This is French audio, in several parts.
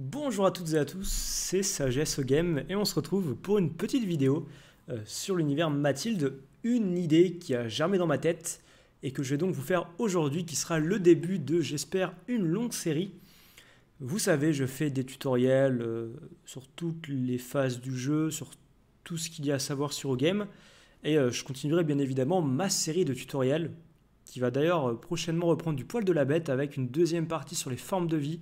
Bonjour à toutes et à tous, c'est Sagesse Game et on se retrouve pour une petite vidéo euh, sur l'univers Mathilde, une idée qui a germé dans ma tête et que je vais donc vous faire aujourd'hui qui sera le début de, j'espère, une longue série. Vous savez, je fais des tutoriels euh, sur toutes les phases du jeu, sur tout ce qu'il y a à savoir sur Game et euh, je continuerai bien évidemment ma série de tutoriels qui va d'ailleurs prochainement reprendre du poil de la bête avec une deuxième partie sur les formes de vie,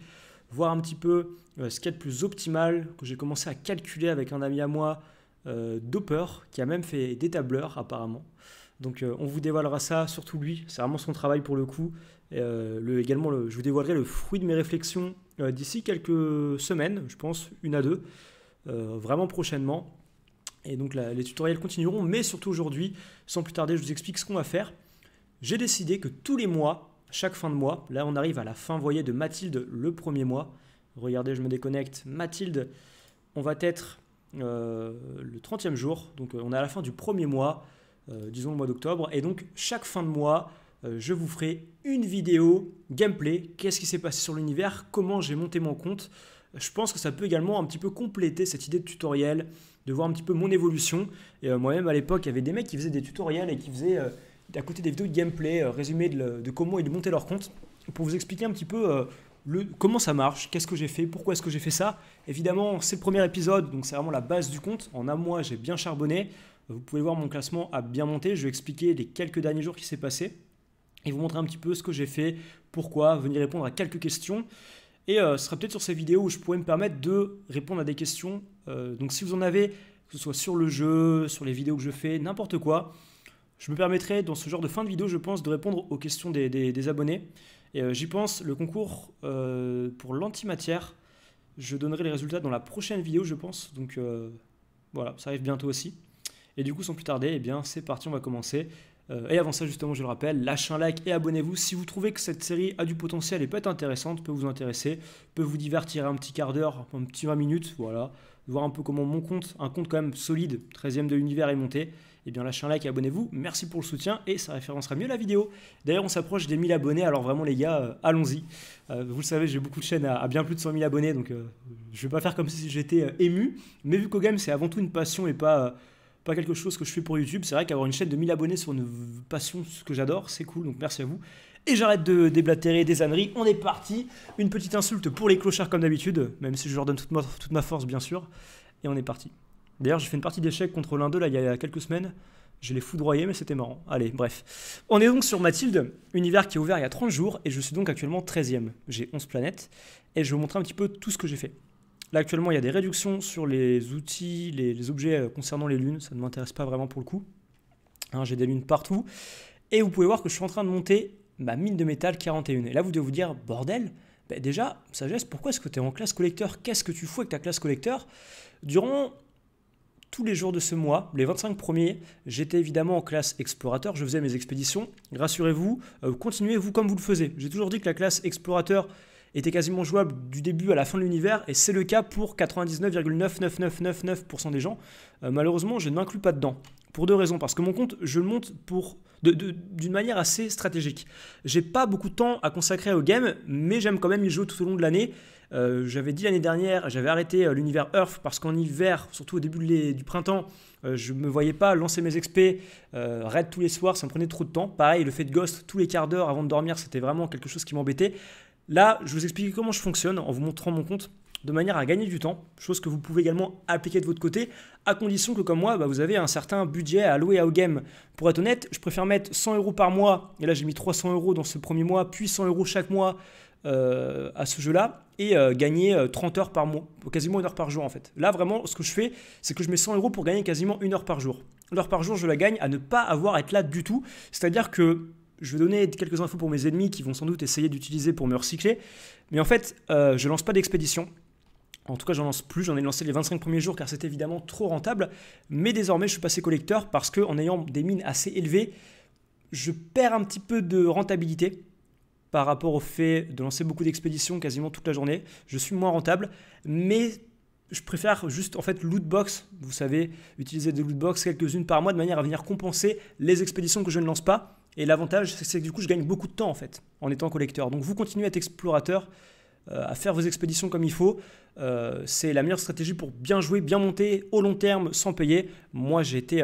voir un petit peu euh, ce qui est a plus optimal, que j'ai commencé à calculer avec un ami à moi, euh, Doper, qui a même fait des tableurs apparemment. Donc euh, on vous dévoilera ça, surtout lui, c'est vraiment son travail pour le coup. le, également, je vous dévoilerai le fruit de mes réflexions d'ici quelques semaines, je pense une à deux, vraiment prochainement. Et donc les tutoriels continueront, mais surtout aujourd'hui, sans plus tarder, je vous explique ce qu'on va faire. J'ai décidé que tous les mois, chaque fin de mois. Là, on arrive à la fin, voyez, de Mathilde le premier mois. Regardez, je me déconnecte. Mathilde, on va être euh, le 30e jour. Donc, euh, on est à la fin du premier mois, euh, disons le mois d'octobre. Et donc, chaque fin de mois, je vous ferai une vidéo gameplay. Qu'est-ce qui s'est passé sur l'univers Comment j'ai monté mon compte je pense que ça peut également un petit peu compléter cette idée de tutoriel, de voir un petit peu mon évolution. Et moi-même à l'époque, il y avait des mecs qui faisaient des tutoriels et qui faisaient à côté des vidéos de gameplay, euh, résumé de, de, comment ils monter leur compte, pour vous expliquer un petit peu euh, le, comment ça marche, qu'est-ce que j'ai fait, pourquoi est-ce que j'ai fait ça. Évidemment, c'est le premier épisode, donc c'est vraiment la base du compte. En un mois, j'ai bien charbonné. Vous pouvez voir, mon classement a bien monté. Je vais expliquer les quelques derniers jours qui s'est passé et vous montrer un petit peu ce que j'ai fait, pourquoi, venir répondre à quelques questions. Et euh, ce sera peut-être sur ces vidéos où je pourrais me permettre de répondre à des questions. donc si vous en avez, que ce soit sur le jeu, sur les vidéos que je fais, n'importe quoi, je me permettrai dans ce genre de fin de vidéo, je pense, de répondre aux questions des, abonnés. Et euh, j'y pense, le concours euh, pour l'antimatière, je donnerai les résultats dans la prochaine vidéo, je pense. Donc euh, voilà, ça arrive bientôt aussi. Et du coup, sans plus tarder, eh bien, c'est parti, on va commencer. et avant ça, justement, je le rappelle, lâchez un like et abonnez-vous si vous trouvez que cette série a du potentiel et peut être intéressante, peut vous intéresser, peut vous divertir un petit quart d'heure, un petit 20 minutes, voilà. Voir un peu comment mon compte, un compte quand même solide, 13 ème de l'univers est monté et eh bien lâchez un like et abonnez-vous. Merci pour le soutien et ça référencera mieux la vidéo. D'ailleurs, on s'approche des 1000 abonnés, alors vraiment les gars, euh, allons-y. Euh, vous le savez, j'ai beaucoup de chaînes à, bien plus de 100 000 abonnés, donc euh, je vais pas faire comme si j'étais ému. Mais vu qu'au game, c'est avant tout une passion et pas pas quelque chose que je fais pour YouTube. C'est vrai qu'avoir une chaîne de 1000 abonnés sur une passion ce que j'adore, c'est cool, donc merci à vous. Et j'arrête de déblatérer des âneries, on est parti. Une petite insulte pour les clochards comme d'habitude, même si je leur donne toute ma force bien sûr. Et on est parti. D'ailleurs, j'ai fait une partie d'échecs contre l'un d'eux là il y a quelques semaines. Je l'ai foudroyé, mais c'était marrant. Allez, bref. On est donc sur Mathilde, univers qui est ouvert il y a 30 jours, et je suis donc actuellement 13e. J'ai 11 planètes, et je vais vous montrer un petit peu tout ce que j'ai fait. Là, actuellement, il y a des réductions sur les outils, les, objets euh, concernant les lunes. Ça ne m'intéresse pas vraiment pour le coup. Hein, j'ai des lunes partout. Et vous pouvez voir que je suis en train de monter ma mine de métal 41. Et là, vous devez vous dire, bordel, ben déjà, Sagesse, pourquoi est-ce que tu es en classe collecteur Qu'est-ce que tu fous avec ta classe collecteur Durant tous les jours de ce mois, les 25 premiers, j'étais évidemment en classe explorateur, je faisais mes expéditions. Rassurez-vous, euh, continuez-vous comme vous le faisiez. J'ai toujours dit que la classe explorateur était quasiment jouable du début à la fin de l'univers, et c'est le cas pour 99,99999% des gens. Euh, malheureusement, je n'inclus pas dedans. Pour deux raisons. Parce que mon compte, je le monte pour d'une manière assez stratégique. J'ai pas beaucoup de temps à consacrer au game, mais j'aime quand même y jouer tout au long de l'année. Euh, j'avais dit l'année dernière, j'avais arrêté euh, l'univers Earth parce qu'en hiver, surtout au début du printemps, je euh, je me voyais pas lancer mes exp, raid tous les soirs, ça me prenait trop de temps. Pareil, le fait de Ghost tous les quarts d'heure avant de dormir, c'était vraiment quelque chose qui m'embêtait. Là, je vous explique comment je fonctionne en vous montrant mon compte de manière à gagner du temps, chose que vous pouvez également appliquer de votre côté, à condition que comme moi, bah, vous avez un certain budget à allouer à game. Pour être honnête, je préfère mettre 100 euros par mois, et là j'ai mis 300 euros dans ce premier mois, puis 100 euros chaque mois euh, à ce jeu-là, et euh, gagner 30 euh, heures par mois, quasiment une heure par jour en fait. Là vraiment, ce que je fais, c'est que je mets 100 euros pour gagner quasiment une heure par jour. L'heure par jour, je la gagne à ne pas avoir à être là du tout, c'est-à-dire que je vais donner quelques infos pour mes ennemis qui vont sans doute essayer d'utiliser pour me recycler. Mais en fait, je je lance pas d'expédition. En tout cas, j'en lance plus, j'en ai lancé les 25 premiers jours car c'était évidemment trop rentable. Mais désormais, je suis passé collecteur parce qu'en ayant des mines assez élevées, je perds un petit peu de rentabilité par rapport au fait de lancer beaucoup d'expéditions quasiment toute la journée. Je suis moins rentable, mais je préfère juste en fait lootbox, vous savez, utiliser des lootbox quelques-unes par mois de manière à venir compenser les expéditions que je ne lance pas. Et l'avantage, c'est que du coup, je gagne beaucoup de temps en fait en étant collecteur. Donc vous continuez à être explorateur euh, à faire vos expéditions comme il faut. Euh, c'est la meilleure stratégie pour bien jouer, bien monter au long terme sans payer. Moi, j'ai été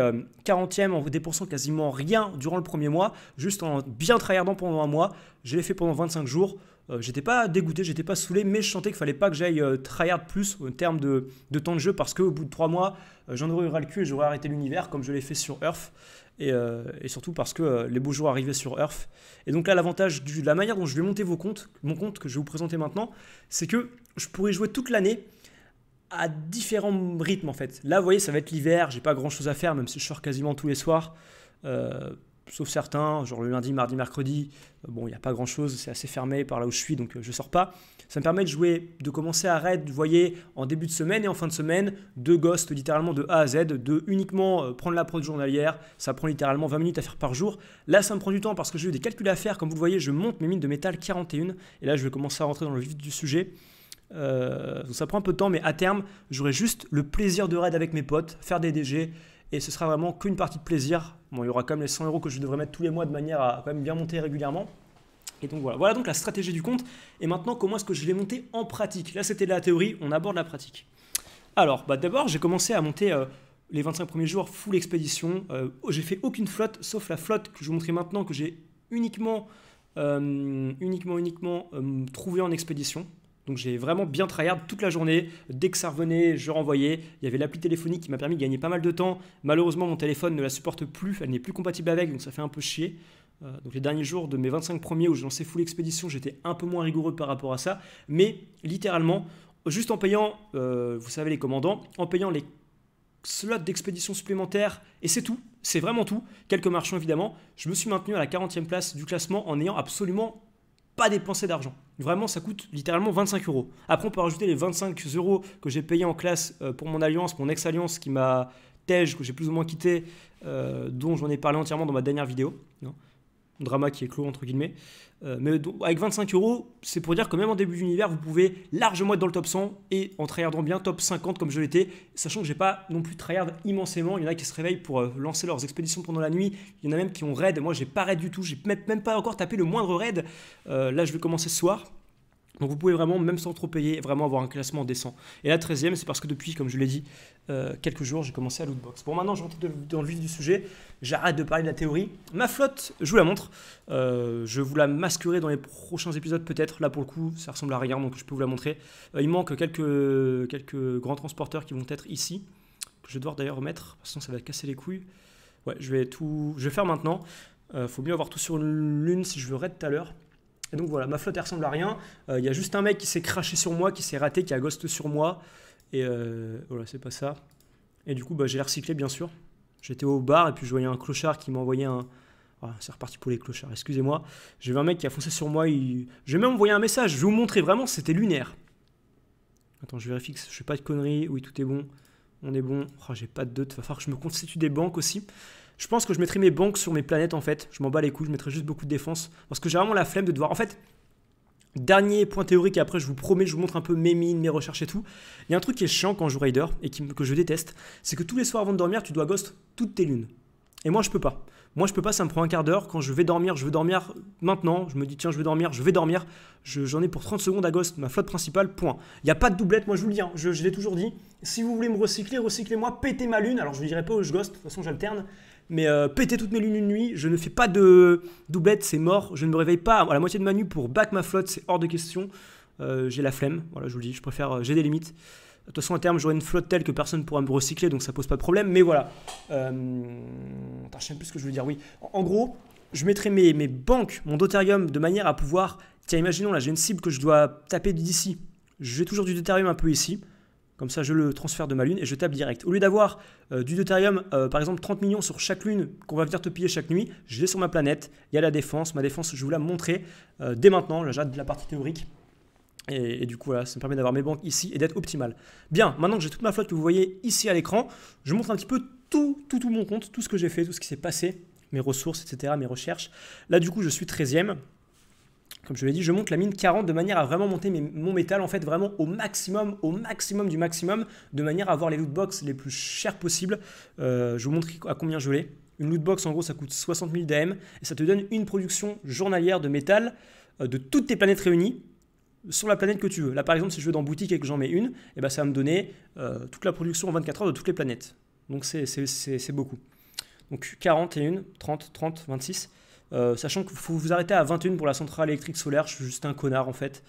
40e euh, en dépensant quasiment rien durant le premier mois, juste en bien tryhardant pendant un mois. Je l'ai fait pendant 25 jours. Euh, j'étais pas dégoûté, j'étais pas saoulé, mais je sentais qu'il fallait pas que j'aille euh, tryhard plus en termes de, temps de jeu parce qu'au bout de trois mois, euh, j'en aurais eu le cul et j'aurais arrêté l'univers comme je l'ai fait sur Earth. Et, surtout parce que les beaux jours arrivaient sur Earth. Et donc là, l'avantage de la manière dont je vais monter vos comptes, mon compte que je vais vous présenter maintenant, c'est que je pourrais jouer toute l'année à différents rythmes en fait. Là, vous voyez, ça va être l'hiver, j'ai pas grand chose à faire, même si je sors quasiment tous les soirs sauf certains, genre le lundi, mardi, mercredi, euh, bon, il n'y a pas grand-chose, c'est assez fermé par là où je suis, donc euh, je ne sors pas. Ça me permet de jouer, de commencer à raid, vous voyez, en début de semaine et en fin de semaine, de ghosts littéralement de A à Z, de uniquement euh, prendre la prod journalière, ça prend littéralement 20 minutes à faire par jour. Là, ça me prend du temps parce que j'ai eu des calculs à faire, comme vous le voyez, je monte mes mines de métal 41, et là, je vais commencer à rentrer dans le vif du sujet. donc ça prend un peu de temps, mais à terme, j'aurai juste le plaisir de raid avec mes potes, faire des DG et ce sera vraiment qu'une partie de plaisir. Bon, il y aura quand même les 100 euros que je devrais mettre tous les mois de manière à quand même bien monter régulièrement. Et donc voilà, voilà donc la stratégie du compte. Et maintenant, comment est-ce que je l'ai monter en pratique Là, c'était de la théorie, on aborde la pratique. Alors, bah, d'abord, j'ai commencé à monter euh, les 25 premiers jours full expédition. Euh, j'ai fait aucune flotte, sauf la flotte que je vous montrer maintenant, que j'ai uniquement, euh, uniquement, uniquement, uniquement en expédition. Donc j'ai vraiment bien tryhard toute la journée. Dès que ça revenait, je renvoyais. Il y avait l'appli téléphonique qui m'a permis de gagner pas mal de temps. Malheureusement, mon téléphone ne la supporte plus, elle n'est plus compatible avec, donc ça fait un peu chier. Euh, donc les derniers jours de mes 25 premiers où j'ai lancé Full Expédition, j'étais un peu moins rigoureux par rapport à ça. Mais littéralement, juste en payant, euh, vous savez les commandants, en payant les slots d'expédition supplémentaires, et c'est tout, c'est vraiment tout, quelques marchands évidemment, je me suis maintenu à la 40e place du classement en ayant absolument pas dépenser d'argent. Vraiment, ça coûte littéralement 25 euros. Après, on peut rajouter les 25 euros que j'ai payé en classe euh, pour mon alliance, mon ex-alliance qui m'a tège, que j'ai plus ou moins quitté, euh, dont j'en ai parlé entièrement dans ma dernière vidéo. Hein drama qui est clos entre guillemets. Euh, mais avec 25 euros, c'est pour dire que même en début d'univers, vous pouvez largement être dans le top 100 et en tryhardant bien top 50 comme je l'étais, sachant que j'ai pas non plus tryhard immensément. Il y en a qui se réveillent pour euh, lancer leurs expéditions pendant la nuit. Il y en a même qui ont raid. Moi, j'ai pas raid du tout. J'ai même, pas encore tapé le moindre raid. Euh, là, je vais commencer ce soir. Donc vous pouvez vraiment, même sans trop payer, vraiment avoir un classement décent. Et la 13e, c'est parce que depuis, comme je l'ai dit, euh, quelques jours, j'ai commencé à lootbox. Bon, maintenant, je rentre dans le vif du sujet. J'arrête de parler de la théorie. Ma flotte, je vous la montre. Euh, je vous la masquerai dans les prochains épisodes, peut-être. Là, pour le coup, ça ressemble à rien, donc je peux vous la montrer. Euh, il manque quelques, quelques grands transporteurs qui vont être ici. Que je vais devoir d'ailleurs remettre, parce sinon ça va casser les couilles. Ouais, je vais tout. Je vais faire maintenant. faut mieux avoir tout sur l'une si je veux raid tout à l'heure. Et donc voilà, ma flotte elle ressemble à rien. Euh, il y a juste un mec qui s'est craché sur moi, qui s'est raté, qui a ghost sur moi. Et euh, voilà, c'est pas ça. Et du coup, bah, j'ai recyclé bien sûr. J'étais au bar et puis je voyais un clochard qui m'a envoyé un. Ah, c'est reparti pour les clochards, excusez-moi. J'ai vu un mec qui a foncé sur moi. je J'ai même envoyé un message, je vais vous montrer vraiment, c'était lunaire. Attends, je vérifie que je fais pas de conneries. Oui, tout est bon. On est bon. Oh, j'ai pas de deux. Il va falloir que je me constitue des banques aussi. Je pense que je mettrai mes banques sur mes planètes en fait. Je m'en bats les couilles, je mettrai juste beaucoup de défense. Parce que j'ai vraiment la flemme de devoir. En fait, dernier point théorique, et après je vous promets, je vous montre un peu mes mines, mes recherches et tout. Il y a un truc qui est chiant quand je joue Raider et qui, que je déteste, c'est que tous les soirs avant de dormir, tu dois ghost toutes tes lunes. Et moi je peux pas. Moi je peux pas, ça me prend un quart d'heure. Quand je vais dormir, je veux dormir maintenant. Je me dis tiens, je vais dormir, je vais dormir. J'en ai pour 30 secondes à ghost, ma flotte principale, point. Il n'y a pas de doublette, moi je vous le dis, hein. je, l'ai toujours dit. Si vous voulez me recycler, recyclez-moi, pétez ma lune. Alors je dirai pas oh, je ghost, de toute façon j'alterne. Mais euh, péter toutes mes lunes une nuit, je ne fais pas de doublette, c'est mort. Je ne me réveille pas à la moitié de ma nuit pour back ma flotte, c'est hors de question. Euh, j'ai la flemme, voilà, je vous le dis, je préfère, euh, j'ai des limites. De toute façon, à terme, j'aurai une flotte telle que personne ne pourra me recycler, donc ça pose pas de problème. Mais voilà. Euh... je plus ce que je veux dire. Oui. En, gros, je mettrai mes, mes banques, mon deuterium, de manière à pouvoir. Tiens, imaginons, là, j'ai une cible que je dois taper d'ici. J'ai toujours du deuterium un peu ici. Comme ça, je le transfère de ma lune et je tape direct. Au lieu d'avoir euh, du deutérium, euh, par exemple 30 millions sur chaque lune qu'on va venir te piller chaque nuit, je l'ai sur ma planète. Il y a la défense. Ma défense, je vous la montrer euh, dès maintenant. Là, de la partie théorique. Et, du coup, ça me permet d'avoir mes banques ici et d'être optimal. Bien, maintenant que j'ai toute ma flotte que vous voyez ici à l'écran, je montre un petit peu tout, tout, tout mon compte, tout ce que j'ai fait, tout ce qui s'est passé, mes ressources, etc., mes recherches. Là, du coup, je suis 13e comme je l'ai dit, je monte la mine 40 de manière à vraiment monter mon métal en fait vraiment au maximum, au maximum du maximum, de manière à avoir les loot box les plus chers possibles. Euh, je vous montre à combien je l'ai. Une loot box en gros ça coûte 60 000 DM et ça te donne une production journalière de métal euh, de toutes tes planètes réunies sur la planète que tu veux. Là par exemple si je vais dans boutique et que j'en mets une, et eh ben, ça va me donner euh, toute la production en 24 heures de toutes les planètes. Donc c'est beaucoup. Donc 41, 30, 30, 26. Euh, sachant qu'il faut vous arrêter à 21 pour la centrale électrique solaire, je suis juste un connard en fait.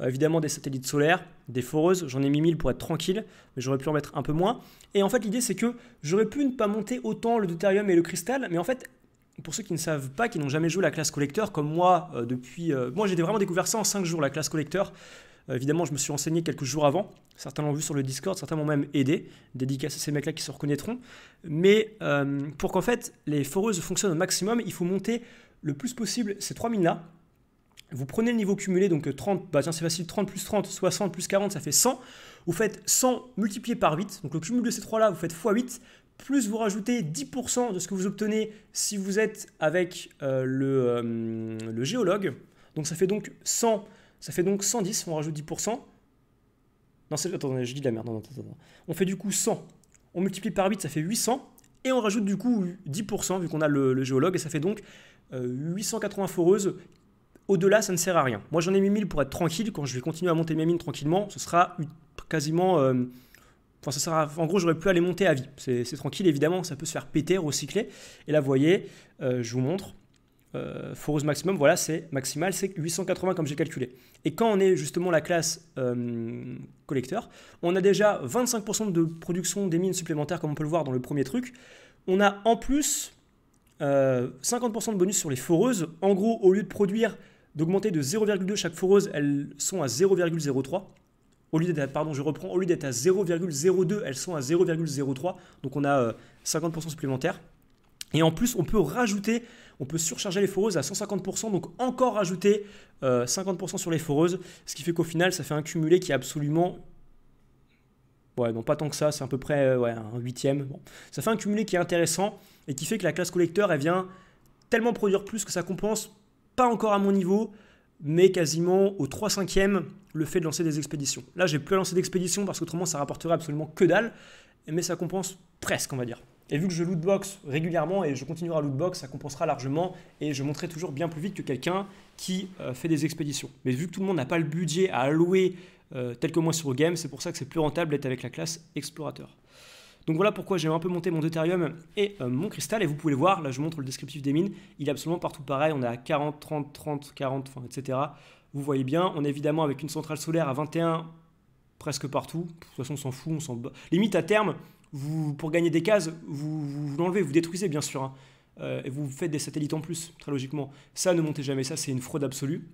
Euh, évidemment des satellites solaires, des foreuses, j'en ai mis 1000 pour être tranquille, mais j'aurais pu en mettre un peu moins. Et en fait l'idée c'est que j'aurais pu ne pas monter autant le deutérium et le cristal, mais en fait pour ceux qui ne savent pas, qui n'ont jamais joué la classe collecteur, comme moi, euh, depuis... moi, j'ai vraiment découvert ça en 5 jours, la classe collecteur. Euh, évidemment, je me suis renseigné quelques jours avant. Certains l'ont vu sur le Discord, certains m'ont même aidé. Dédicace à ces mecs-là qui se reconnaîtront. Mais euh, pour qu'en fait les foreuses fonctionnent au maximum, il faut monter le plus possible ces 3000 là. Vous prenez le niveau cumulé, donc 30, euh, bah tiens c'est facile, 30 plus 30, 60 plus 40, ça fait 100. Vous faites 100 multiplié par 8, donc le cumul de ces 3 là, vous faites x8, plus vous rajoutez 10% de ce que vous obtenez si vous êtes avec le géologue. Donc ça fait donc 100 ça fait donc 110, on rajoute 10%. Non, c'est... Attendez, je dis de la merde. Non, on fait du coup 100. On multiplie par 8, ça fait 800. Et on rajoute du coup 10%, vu qu'on a le, géologue. Et ça fait donc 880 euh, foreuses. Au-delà, ça ne sert à rien. Moi, j'en ai mis 1000 pour être tranquille. Quand je vais continuer à monter mes mines tranquillement, ce sera quasiment... Euh, enfin, ça sera, en gros, j'aurais pu aller monter à vie. C'est tranquille, évidemment, ça peut se faire péter, recycler. Et là, vous voyez, euh, je vous montre, euh, foreuse maximum, voilà, c'est maximal, c'est 880 comme j'ai calculé. Et quand on est justement la classe euh, collecteur, on a déjà 25% de production des mines supplémentaires, comme on peut le voir dans le premier truc. On a en plus 50% euh, de bonus sur les foreuses. En gros, au lieu de produire, d'augmenter de 0,2 chaque foreuse, elles sont à 0,03. Au lieu d'être, pardon, je reprends, au lieu d'être à 0,02, elles sont à 0,03. Donc on a 50% supplémentaire. Et en plus, on peut rajouter, on peut surcharger les foreuses à 150%, donc encore rajouter 50% euh, sur les foreuses, ce qui fait qu'au final, ça fait un cumulé qui est absolument... Ouais, non, pas tant que ça, c'est à peu près euh, un huitième. Ça fait un cumulé qui est intéressant et qui fait que la classe collecteur, elle vient tellement produire plus que ça compense, pas encore à mon niveau, mais quasiment au 3 5 e le fait de lancer des expéditions. Là, j'ai plus à lancer d'expéditions parce qu'autrement, ça rapporterait absolument que dalle, mais ça compense presque, on va dire. Et vu que je lootbox régulièrement et je continuerai à lootbox, ça compensera largement et je monterai toujours bien plus vite que quelqu'un qui euh, fait des expéditions. Mais vu que tout le monde n'a pas le budget à allouer euh, tel que moi sur game, c'est pour ça que c'est plus rentable d'être avec la classe explorateur. Donc voilà pourquoi j'ai un peu monté mon deutérium et euh, mon cristal. Et vous pouvez voir, là je montre le descriptif des mines. Il est absolument partout pareil. On est à 40, 30, 30, 40, enfin, etc. Vous voyez bien, on est évidemment avec une centrale solaire à 21 presque partout. De toute façon, on s'en fout, on s'en Limite à terme, pour gagner des cases, vous, vous, vous l'enlevez, vous détruisez bien sûr, hein. euh, et vous faites des satellites en plus, très logiquement. Ça, ne montez jamais ça, c'est une fraude absolue.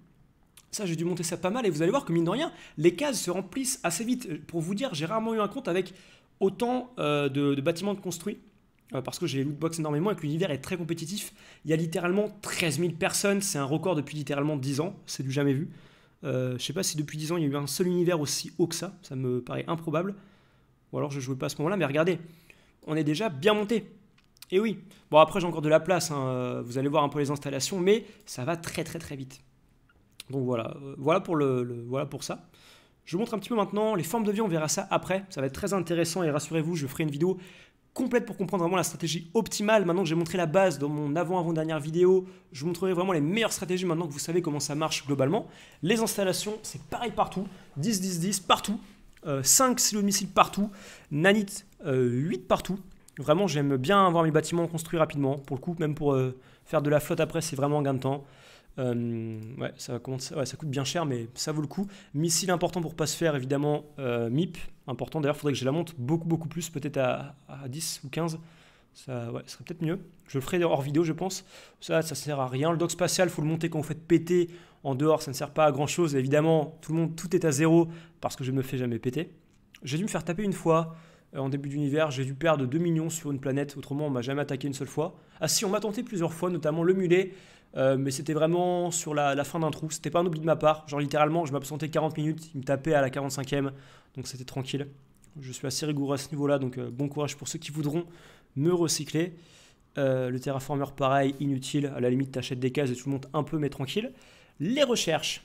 Ça, j'ai dû monter ça pas mal, et vous allez voir que mine de rien, les cases se remplissent assez vite. Pour vous dire, j'ai rarement eu un compte avec autant euh, de, bâtiments construits, euh, parce que j'ai lootbox énormément et que l'univers est très compétitif. Il y a littéralement 13 000 personnes, c'est un record depuis littéralement 10 ans, c'est du jamais vu. Je je sais pas si depuis 10 ans il y a eu un seul univers aussi haut que ça, ça me paraît improbable. Ou alors je jouais pas à ce moment-là, mais regardez, on est déjà bien monté. Et oui, bon après j'ai encore de la place, hein, euh, vous allez voir un peu les installations, mais ça va très très très vite. Donc voilà, euh, voilà, pour le, voilà pour ça. Je vous montre un petit peu maintenant les formes de vie, on verra ça après, ça va être très intéressant et rassurez-vous, je ferai une vidéo complète pour comprendre vraiment la stratégie optimale. Maintenant que j'ai montré la base dans mon avant-avant-dernière vidéo, je vous montrerai vraiment les meilleures stratégies maintenant que vous savez comment ça marche globalement. Les installations, c'est pareil partout, 10-10-10 partout. 5 euh, silos de missiles partout, nanite 8 euh, partout. Vraiment, j'aime bien avoir mes bâtiments construits rapidement. Pour le coup, même pour euh, faire de la flotte après, c'est vraiment un gain de temps. ouais, ça, coûte bien cher, mais ça vaut le coup. Missile important pour pas se faire, évidemment. MIP, important. D'ailleurs, faudrait que je la monte beaucoup, beaucoup plus, peut-être à, à, 10 ou 15. Ça, serait peut-être mieux. Je le ferai hors vidéo, je pense. Ça, ça sert à rien. Le dock spatial, faut le monter quand vous faites péter en dehors. Ça ne sert pas à grand chose. évidemment, tout le monde, tout est à zéro parce que je ne me fais jamais péter. J'ai dû me faire taper une fois euh, en début d'univers. J'ai dû perdre 2 millions sur une planète. Autrement, on m'a jamais attaqué une seule fois. Ah si, on m'a tenté plusieurs fois, notamment le mulet. Euh, mais c'était vraiment sur la, fin d'un trou. C'était pas un oubli de ma part. Genre littéralement, je m'absentais 40 minutes. Il me tapait à la 45e. Donc c'était tranquille. Je suis assez rigoureux à ce niveau-là. Donc euh, bon courage pour ceux qui voudront me recycler. Euh, le Terraformer, pareil, inutile. À la limite, t'achètes des cases et tout le monde un peu, mais tranquille. Les recherches.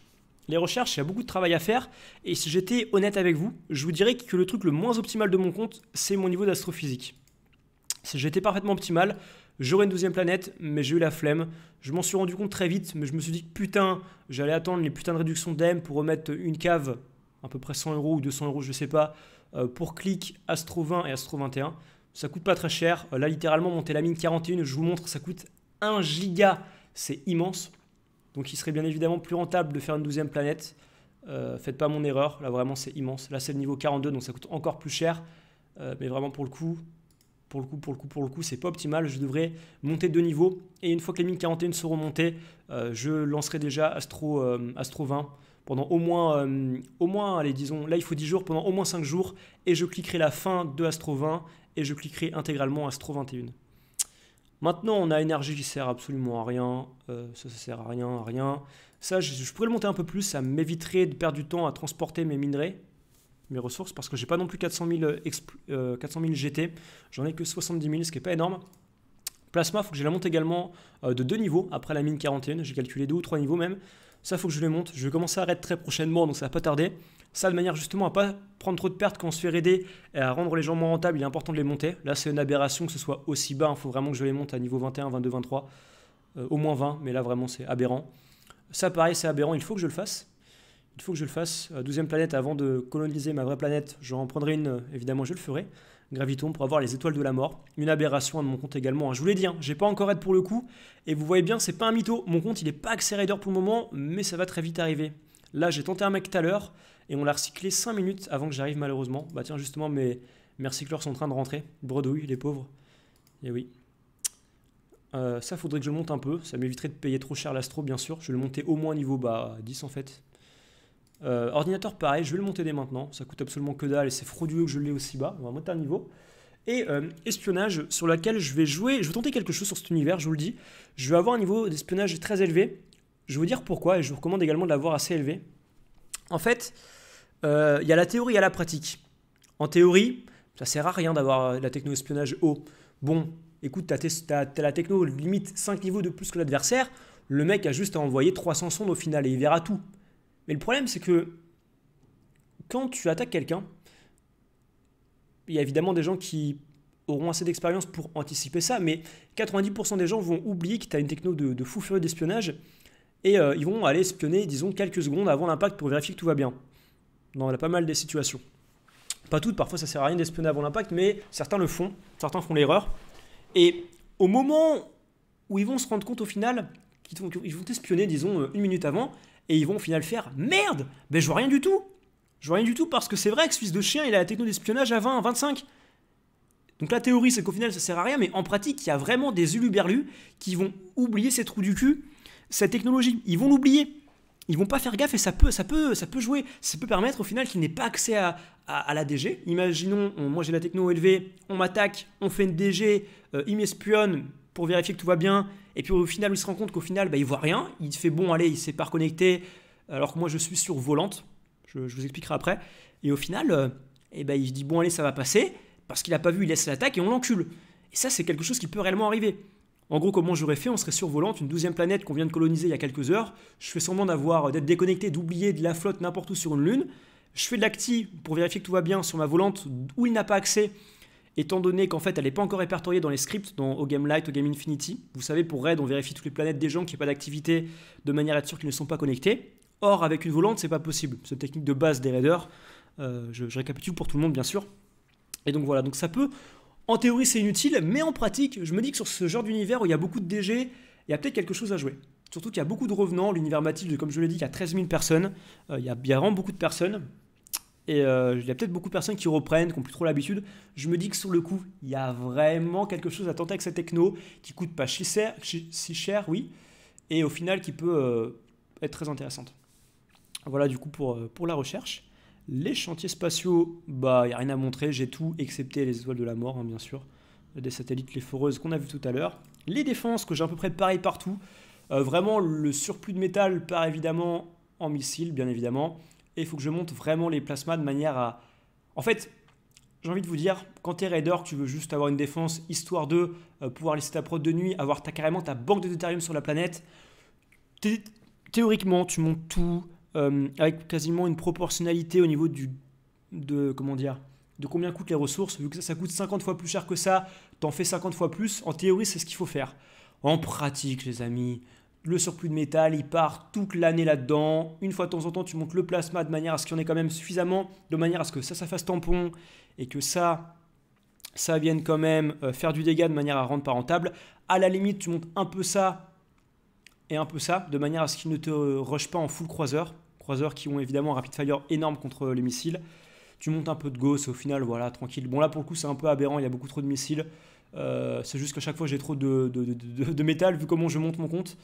Les recherches, il y a beaucoup de travail à faire. Et si j'étais honnête avec vous, je vous dirais que le truc le moins optimal de mon compte, c'est mon niveau d'astrophysique. Si j'étais parfaitement optimal, j'aurais une deuxième planète, mais j'ai eu la flemme. Je m'en suis rendu compte très vite, mais je me suis dit putain, j'allais attendre les putains de réductions d'EM pour remettre une cave, à peu près 100 euros ou 200 euros, je sais pas, euh, pour clic Astro 20 et Astro 21 ça coûte pas très cher. Euh, là, littéralement, monter la mine 41, je vous montre, ça coûte 1 giga. C'est immense. Donc, il serait bien évidemment plus rentable de faire une 12e planète. Euh, faites pas mon erreur. Là, vraiment, c'est immense. Là, c'est le niveau 42, donc ça coûte encore plus cher. Euh, mais vraiment, pour le coup, pour le coup, pour le coup, pour le coup, c'est pas optimal. Je devrais monter deux niveaux. Et une fois que les mines 41 seront montées, je lancerai déjà Astro, Astro 20 pendant au moins, euh, au moins, allez, disons, là il faut 10 jours, pendant au moins 5 jours, et je cliquerai la fin de Astro 20 et je cliquerai intégralement Astro 21. Maintenant, on a énergie qui sert absolument à rien, euh, ça, ça sert à rien, à rien. Ça, je, pourrais le monter un peu plus, ça m'éviterait de perdre du temps à transporter mes minerais, mes ressources, parce que j'ai pas non plus 400 000, 400 GT, j'en ai que 70 000, ce qui est pas énorme. Plasma, il faut que je la monte également euh, de deux niveaux après la mine 41. J'ai calculé deux ou trois niveaux même. Ça, faut que je les monte. Je vais commencer à arrêter très prochainement, donc ça va pas tarder. Ça, de manière justement à pas prendre trop de pertes quand on se fait aider et à rendre les gens moins rentables, il est important de les monter. Là, c'est une aberration que ce soit aussi bas. Il hein. faut vraiment que je les monte à niveau 21, 22, 23, au moins 20. Mais là, vraiment, c'est aberrant. Ça, pareil, c'est aberrant. Il faut que je le fasse il faut que je le fasse. Euh, douzième planète, avant de coloniser ma vraie planète, j'en prendrai une, euh, évidemment je le ferai. Graviton pour avoir les étoiles de la mort. Une aberration à mon compte également. Hein. Je vous l'ai dit, hein, j'ai pas encore aide pour le coup. Et vous voyez bien, c'est pas un mytho. Mon compte, il est pas accélérateur pour le moment, mais ça va très vite arriver. Là, j'ai tenté un mec tout à l'heure et on l'a recyclé 5 minutes avant que j'arrive malheureusement. Bah tiens, justement, mes, recyclers recycleurs sont en train de rentrer. Bredouille, les pauvres. Et eh oui. Euh, ça, faudrait que je monte un peu. Ça m'éviterait de payer trop cher l'astro, bien sûr. Je vais le monter au moins niveau bah, 10 en fait. Euh, ordinateur, pareil, je vais le monter dès maintenant. Ça coûte absolument que dalle et c'est frauduleux que je l'ai aussi bas. On va monter un niveau. Et euh, espionnage, sur laquelle je vais jouer. Je vais tenter quelque chose sur cet univers, je vous le dis. Je vais avoir un niveau d'espionnage très élevé. Je vais vous dire pourquoi et je vous recommande également de l'avoir assez élevé. En fait, euh, il y a la théorie et la pratique. En théorie, ça sert à rien d'avoir la techno-espionnage haut. Bon, écoute, t'as la techno limite 5 niveaux de plus que l'adversaire. Le mec a juste à envoyer 300 sondes au final et il verra tout. Mais le problème, c'est que quand tu attaques quelqu'un, il y a évidemment des gens qui auront assez d'expérience pour anticiper ça, mais 90% des gens vont oublier que tu as une techno de, fou furieux d'espionnage et euh, ils vont aller espionner, disons, quelques secondes avant l'impact pour vérifier que tout va bien. Dans pas mal des situations. Pas toutes, parfois ça sert à rien d'espionner avant l'impact, mais certains le font, certains font l'erreur. Et au moment où ils vont se rendre compte au final qu'ils vont t'espionner, disons, euh, une minute avant, et ils vont au final faire merde, Mais ben, je vois rien du tout. Je vois rien du tout parce que c'est vrai que ce fils de chien, il a la techno d'espionnage à 20, 25. Donc la théorie, c'est qu'au final, ça sert à rien, mais en pratique, il y a vraiment des uluberlus qui vont oublier ces trous du cul, cette technologie. Ils vont l'oublier. Ils vont pas faire gaffe et ça peut, ça peut, ça peut jouer. Ça peut permettre au final qu'il n'ait pas accès à, la DG. Imaginons, moi j'ai la techno élevée, on m'attaque, on fait une DG, euh, il m'espionne, pour vérifier que tout va bien. Et puis au final, il se rend compte qu'au final, bah, il voit rien. Il fait bon, allez, il s'est pas reconnecté. Alors que moi, je suis sur volante. Je, vous expliquerai après. Et au final, euh, eh ben, il dit bon, allez, ça va passer. Parce qu'il n'a pas vu, il laisse l'attaque et on l'encule. Et ça, c'est quelque chose qui peut réellement arriver. En gros, comment j'aurais fait On serait sur volante, une douzième planète qu'on vient de coloniser il y a quelques heures. Je fais semblant d'avoir euh, d'être déconnecté, d'oublier de la flotte n'importe où sur une lune. Je fais de l'acti pour vérifier que tout va bien sur ma volante où il n'a pas accès étant donné qu'en fait elle n'est pas encore répertoriée dans les scripts, dans light Lite, Game Infinity. Vous savez, pour RAID, on vérifie toutes les planètes des gens qui n'ont pas d'activité de manière à être sûr qu'ils ne sont pas connectés. Or, avec une volante, c'est pas possible. C'est une technique de base des raiders. Euh, je, récapitule pour tout le monde, bien sûr. Et donc voilà, donc ça peut, en théorie, c'est inutile, mais en pratique, je me dis que sur ce genre d'univers où il y a beaucoup de DG, il y a peut-être quelque chose à jouer. Surtout qu'il y a beaucoup de revenants, l'univers Mathilde, comme je l'ai dit, il y a 13 000 personnes, euh, il, y a, il y a vraiment beaucoup de personnes, et euh, il y a peut-être beaucoup de personnes qui reprennent, qui n'ont plus trop l'habitude. Je me dis que sur le coup, il y a vraiment quelque chose à tenter avec cette techno qui coûte pas si cher, si cher oui, et au final qui peut euh, être très intéressante. Voilà du coup pour, euh, pour la recherche. Les chantiers spatiaux, bah il n'y a rien à montrer, j'ai tout, excepté les étoiles de la mort, hein, bien sûr. Des satellites, les foreuses qu'on a vu tout à l'heure. Les défenses que j'ai à peu près pareil partout. vraiment le surplus de métal part évidemment en missiles, bien évidemment et il faut que je monte vraiment les plasmas de manière à... En fait, j'ai envie de vous dire, quand tu es raider, tu veux juste avoir une défense, histoire de euh, pouvoir laisser ta prod de nuit, avoir ta, carrément ta banque de Deuterium sur la planète. théoriquement, tu montes tout euh, avec quasiment une proportionnalité au niveau du... de... comment dire de combien coûtent les ressources, vu que ça, ça coûte 50 fois plus cher que ça, t'en fais 50 fois plus, en théorie c'est ce qu'il faut faire. En pratique les amis, le surplus de métal, il part toute l'année là-dedans. Une fois de temps en temps, tu montes le plasma de manière à ce qu'il y en ait quand même suffisamment, de manière à ce que ça, ça fasse tampon et que ça, ça vienne quand même euh, faire du dégât de manière à rendre pas rentable. À la limite, tu montes un peu ça et un peu ça, de manière à ce qu'il ne te euh, rush pas en full croiseur. Croiseurs qui ont évidemment un rapid fire énorme contre les missiles. Tu montes un peu de gauss au final, voilà, tranquille. Bon là pour le coup c'est un peu aberrant, il y a beaucoup trop de missiles. Euh, c'est juste qu'à chaque fois j'ai trop de, métal vu comment je monte mon compte.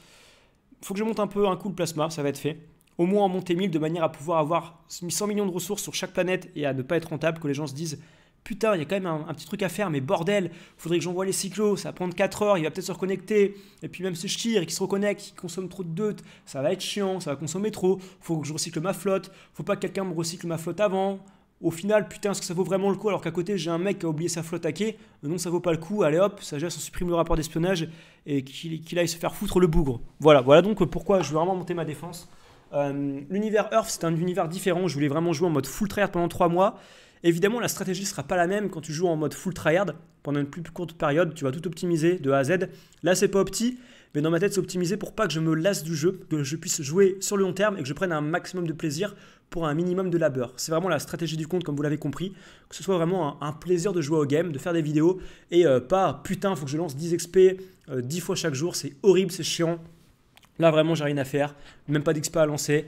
Faut que je monte un peu un coup le plasma, ça va être fait. Au moins en monter 1000 de manière à pouvoir avoir 100 millions de ressources sur chaque planète et à ne pas être rentable, que les gens se disent putain, il y a quand même un, petit truc à faire, mais bordel, faudrait que j'envoie les cyclos, ça va prendre 4 heures, il va peut-être se reconnecter, et puis même si je tire et qu'il se reconnecte, il consomme trop de deutes, ça va être chiant, ça va consommer trop, faut que je recycle ma flotte, faut pas que quelqu'un me recycle ma flotte avant, au final, putain, est-ce que ça vaut vraiment le coup alors qu'à côté j'ai un mec qui a oublié sa flotte à quai Non, ça vaut pas le coup, allez hop, ça geste, supprime le rapport d'espionnage et qu'il aille se faire foutre le bougre. Voilà, voilà donc euh, pourquoi je veux vraiment monter ma défense. Euh, l'univers Earth, c'est un univers différent, je voulais vraiment jouer en mode full tryhard pendant 3 mois. Évidemment, la stratégie sera pas la même quand tu joues en mode full tryhard pendant une plus courte période, tu vas tout optimiser de A à Z. Là, c'est pas opti, mais dans ma tête, c'est optimisé pour pas que je me lasse du jeu, que je puisse jouer sur le long terme et que je prenne un maximum de plaisir pour un minimum de labeur. C'est vraiment la stratégie du compte, comme vous l'avez compris, que ce soit vraiment un, plaisir de jouer au game, de faire des vidéos et euh, pas putain, il faut que je lance 10 XP 10 fois chaque jour, c'est horrible, c'est chiant. Là, vraiment, j'ai rien à faire, même pas d'XP à lancer,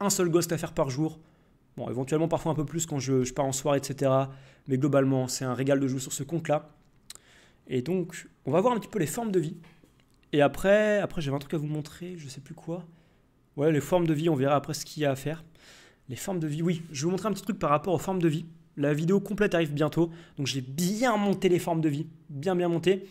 un seul ghost à faire par jour. Bon, éventuellement, parfois un peu plus quand je, je pars en soirée, etc. Mais globalement, c'est un régal de jouer sur ce compte-là. Et donc, on va voir un petit peu les formes de vie et après, après j'avais un truc à vous montrer, je sais plus quoi. Ouais, les formes de vie, on verra après ce qu'il y a à faire. Les formes de vie, oui, je vais vous montrer un petit truc par rapport aux formes de vie. La vidéo complète arrive bientôt, donc j'ai bien monté les formes de vie, bien bien monté.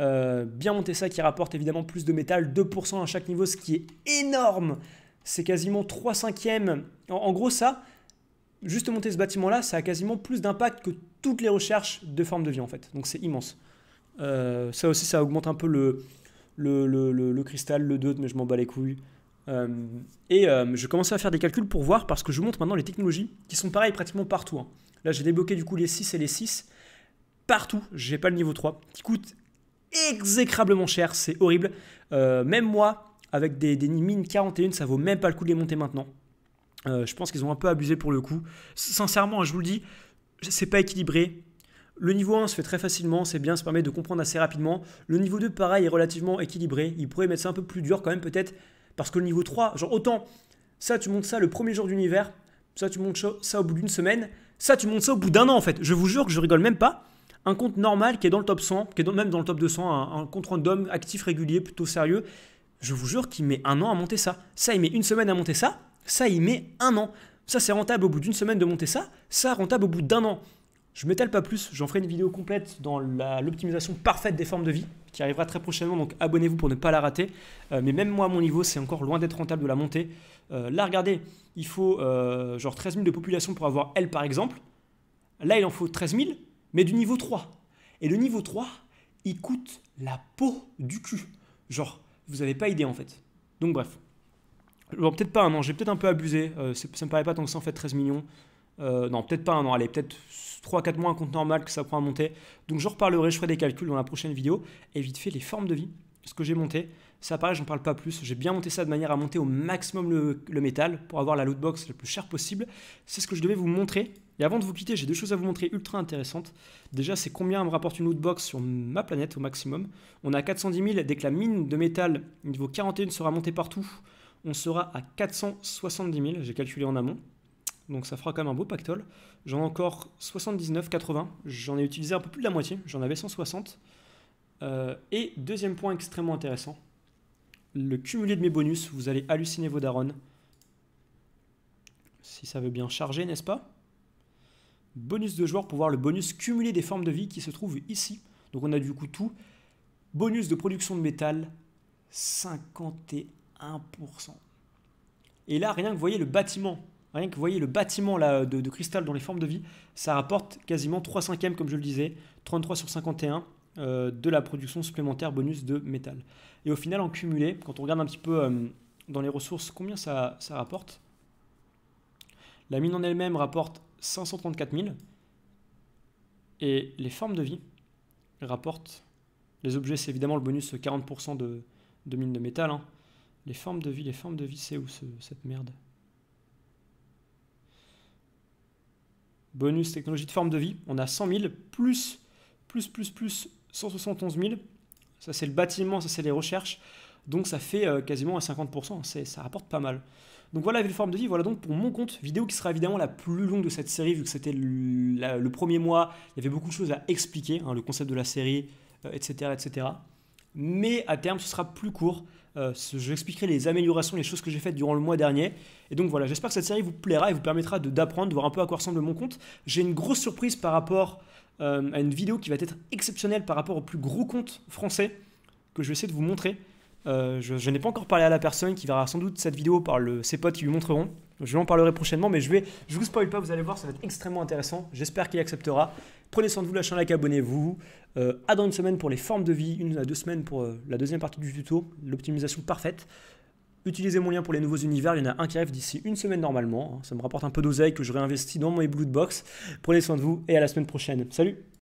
Euh, bien monté ça qui rapporte évidemment plus de métal, 2% à chaque niveau, ce qui est énorme. C'est quasiment 3 cinquièmes. En, gros, ça, juste monter ce bâtiment-là, ça a quasiment plus d'impact que toutes les recherches de formes de vie en fait. Donc c'est immense. Euh, ça aussi, ça augmente un peu le, le, le, le, cristal, le 2, mais je m'en bats les couilles. Euh, et euh, je commençais à faire des calculs pour voir, parce que je vous montre maintenant les technologies qui sont pareilles pratiquement partout. Hein. Là, j'ai débloqué du coup les 6 et les 6. Partout, j'ai pas le niveau 3, qui coûte exécrablement cher, c'est horrible. Euh, même moi, avec des, des, mines 41, ça vaut même pas le coup de les monter maintenant. je pense qu'ils ont un peu abusé pour le coup. Sincèrement, hein, je vous le dis, c'est pas équilibré. Le niveau 1 se fait très facilement, c'est bien, ça permet de comprendre assez rapidement. Le niveau 2, pareil, est relativement équilibré. Il pourrait mettre ça un peu plus dur quand même, peut-être, parce que le niveau 3, genre autant, ça, tu montes ça le premier jour d'univers, ça, tu montes ça au bout d'une semaine, ça, tu montes ça au bout d'un an, en fait. Je vous jure que je rigole même pas. Un compte normal qui est dans le top 100, qui est même dans le top 200, un, un compte random, actif, régulier, plutôt sérieux, je vous jure qu'il met un an à monter ça. Ça, il met une semaine à monter ça, ça, il met un an. Ça, c'est rentable au bout d'une semaine de monter ça, ça, rentable au bout d'un an. Je m'étale pas plus, j'en ferai une vidéo complète dans l'optimisation parfaite des formes de vie qui arrivera très prochainement, donc abonnez-vous pour ne pas la rater. Euh, mais même moi, à mon niveau, c'est encore loin d'être rentable de la monter. Euh, là, regardez, il faut euh, genre 13 000 de population pour avoir elle, par exemple. Là, il en faut 13 000, mais du niveau 3. Et le niveau 3, il coûte la peau du cul. Genre, vous n'avez pas idée, en fait. Donc bref. peut-être pas, un hein, non, j'ai peut-être un peu abusé. ça me paraît pas tant que ça, en fait, 13 millions. Euh, non, peut-être pas un allez, peut-être 3-4 mois un compte normal que ça prend à monter. Donc je reparlerai, je ferai des calculs dans la prochaine vidéo. Et vite fait, les formes de vie, ce que j'ai monté. Ça pareil, j'en parle pas plus. J'ai bien monté ça de manière à monter au maximum le, métal pour avoir la loot box le plus chère possible. C'est ce que je devais vous montrer. Et avant de vous quitter, j'ai deux choses à vous montrer ultra intéressantes. Déjà, c'est combien me rapporte une loot box sur ma planète au maximum. On a 410 000. Dès que la mine de métal niveau 41 sera montée partout, on sera à 470 000. J'ai calculé en amont donc ça fera quand même un beau pactole. J'en ai encore 79, 80, j'en ai utilisé un peu plus de la moitié, j'en avais 160. Euh, et deuxième point extrêmement intéressant, le cumulé de mes bonus, vous allez halluciner vos darons. Si ça veut bien charger, n'est-ce pas Bonus de joueur pour voir le bonus cumulé des formes de vie qui se trouve ici. Donc on a du coup tout. Bonus de production de métal, 51%. Et là, rien que vous voyez le bâtiment Rien que vous voyez le bâtiment là, de, cristal dans les formes de vie, ça rapporte quasiment 3 cinquièmes, comme je le disais, 33 sur 51 euh, de la production supplémentaire bonus de métal. Et au final, en cumulé, quand on regarde un petit peu euh, dans les ressources, combien ça, rapporte La mine en elle-même rapporte 534 000. Et les formes de vie rapportent. Les objets, c'est évidemment le bonus 40% de, de mine de métal. Hein. Les formes de vie, les formes de vie, c'est où cette merde Bonus technologie de forme de vie, on a 100 000, plus, plus, plus, plus 171 000. Ça, c'est le bâtiment, ça, c'est les recherches. Donc, ça fait euh, quasiment à 50%. Ça rapporte pas mal. Donc voilà la forme de vie, voilà donc pour mon compte, vidéo qui sera évidemment la plus longue de cette série vu que c'était le, premier mois, il y avait beaucoup de choses à expliquer, hein, le concept de la série, etc., euh, etc mais à terme, ce sera plus court. Euh, je expliquerai les améliorations, les choses que j'ai faites durant le mois dernier. Et donc voilà, j'espère que cette série vous plaira et vous permettra d'apprendre, de, voir un peu à quoi ressemble mon compte. J'ai une grosse surprise par rapport euh, à une vidéo qui va être exceptionnelle par rapport au plus gros compte français que je vais essayer de vous montrer. Euh, je, n'ai pas encore parlé à la personne qui verra sans doute cette vidéo par le, ses potes qui lui montreront. Je lui en parlerai prochainement, mais je vais, je vous spoil pas, vous allez voir, ça va être extrêmement intéressant. J'espère qu'il acceptera. Prenez soin de vous, lâchez un like, abonnez-vous. A euh, à dans une semaine pour les formes de vie, une à deux semaines pour euh, la deuxième partie du tuto, l'optimisation parfaite. Utilisez mon lien pour les nouveaux univers, il y en a un qui arrive d'ici une semaine normalement. Hein. Ça me rapporte un peu d'oseille que je réinvestis dans mes box. Prenez soin de vous et à la semaine prochaine. Salut